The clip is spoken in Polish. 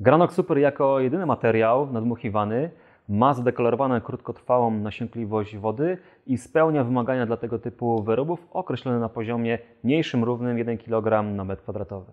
Granok Super jako jedyny materiał nadmuchiwany ma zadeklarowaną krótkotrwałą nasięgliwość wody i spełnia wymagania dla tego typu wyrobów określone na poziomie mniejszym równym 1 kg na metr kwadratowy.